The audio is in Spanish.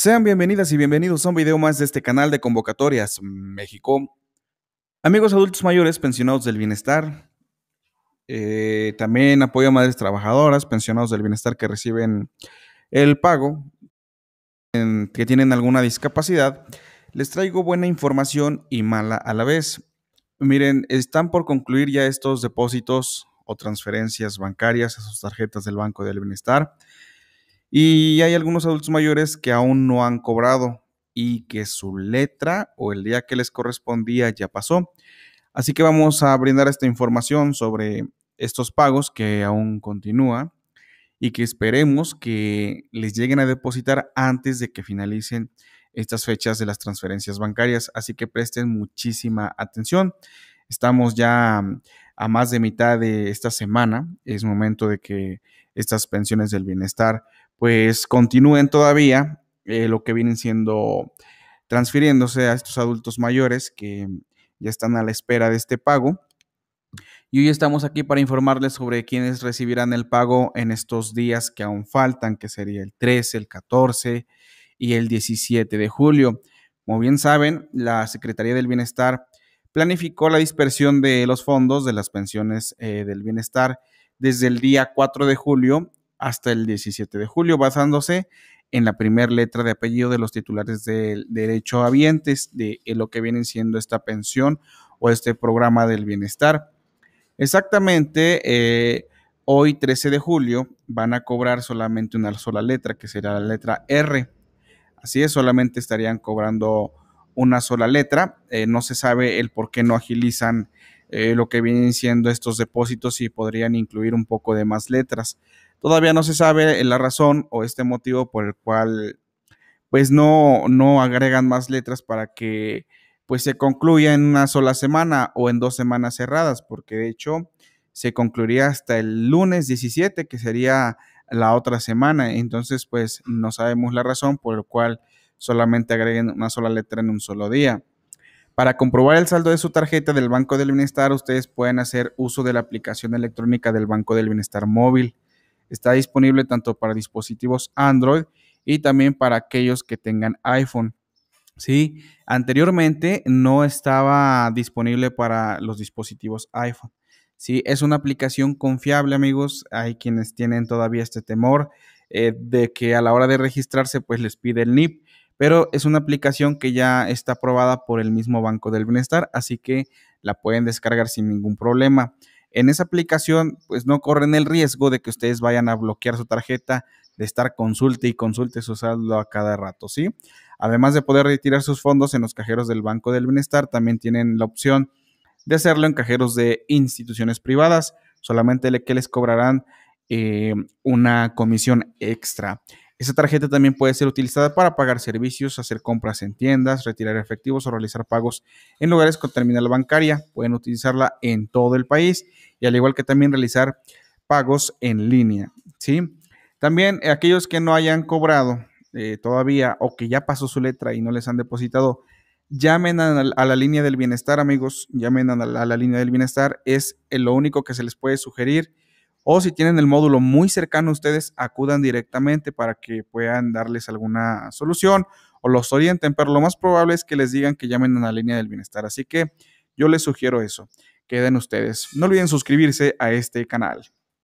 Sean bienvenidas y bienvenidos a un video más de este canal de convocatorias México. Amigos adultos mayores, pensionados del bienestar, eh, también apoyo a madres trabajadoras, pensionados del bienestar que reciben el pago, que tienen alguna discapacidad, les traigo buena información y mala a la vez. Miren, están por concluir ya estos depósitos o transferencias bancarias a sus tarjetas del Banco del Bienestar. Y hay algunos adultos mayores que aún no han cobrado y que su letra o el día que les correspondía ya pasó. Así que vamos a brindar esta información sobre estos pagos que aún continúa y que esperemos que les lleguen a depositar antes de que finalicen estas fechas de las transferencias bancarias. Así que presten muchísima atención. Estamos ya a más de mitad de esta semana. Es momento de que estas pensiones del bienestar pues continúen todavía eh, lo que vienen siendo transfiriéndose a estos adultos mayores que ya están a la espera de este pago. Y hoy estamos aquí para informarles sobre quiénes recibirán el pago en estos días que aún faltan, que sería el 13, el 14 y el 17 de julio. Como bien saben, la Secretaría del Bienestar planificó la dispersión de los fondos de las pensiones eh, del bienestar desde el día 4 de julio hasta el 17 de julio, basándose en la primera letra de apellido de los titulares del derecho habientes de lo que viene siendo esta pensión o este programa del bienestar. Exactamente, eh, hoy 13 de julio van a cobrar solamente una sola letra, que será la letra R. Así es, solamente estarían cobrando una sola letra. Eh, no se sabe el por qué no agilizan eh, lo que vienen siendo estos depósitos y podrían incluir un poco de más letras. Todavía no se sabe eh, la razón o este motivo por el cual pues no, no agregan más letras para que pues se concluya en una sola semana o en dos semanas cerradas, porque de hecho se concluiría hasta el lunes 17, que sería la otra semana. Entonces, pues no sabemos la razón por la cual solamente agreguen una sola letra en un solo día. Para comprobar el saldo de su tarjeta del Banco del Bienestar, ustedes pueden hacer uso de la aplicación electrónica del Banco del Bienestar móvil. Está disponible tanto para dispositivos Android y también para aquellos que tengan iPhone. Sí, anteriormente no estaba disponible para los dispositivos iPhone. Sí, es una aplicación confiable, amigos. Hay quienes tienen todavía este temor eh, de que a la hora de registrarse, pues les pide el NIP pero es una aplicación que ya está aprobada por el mismo Banco del Bienestar, así que la pueden descargar sin ningún problema. En esa aplicación, pues no corren el riesgo de que ustedes vayan a bloquear su tarjeta, de estar consulte y consulte su saldo a cada rato, ¿sí? Además de poder retirar sus fondos en los cajeros del Banco del Bienestar, también tienen la opción de hacerlo en cajeros de instituciones privadas, solamente que les cobrarán eh, una comisión extra. Esa tarjeta también puede ser utilizada para pagar servicios, hacer compras en tiendas, retirar efectivos o realizar pagos en lugares con terminal bancaria. Pueden utilizarla en todo el país y al igual que también realizar pagos en línea. ¿sí? También eh, aquellos que no hayan cobrado eh, todavía o que ya pasó su letra y no les han depositado, llamen a la, línea del bienestar amigos, llamen a la línea del bienestar, es eh, lo único que se les puede sugerir o si tienen el módulo muy cercano a ustedes, acudan directamente para que puedan darles alguna solución o los orienten, pero lo más probable es que les digan que llamen a la línea del bienestar. Así que yo les sugiero eso. Queden ustedes. No olviden suscribirse a este canal.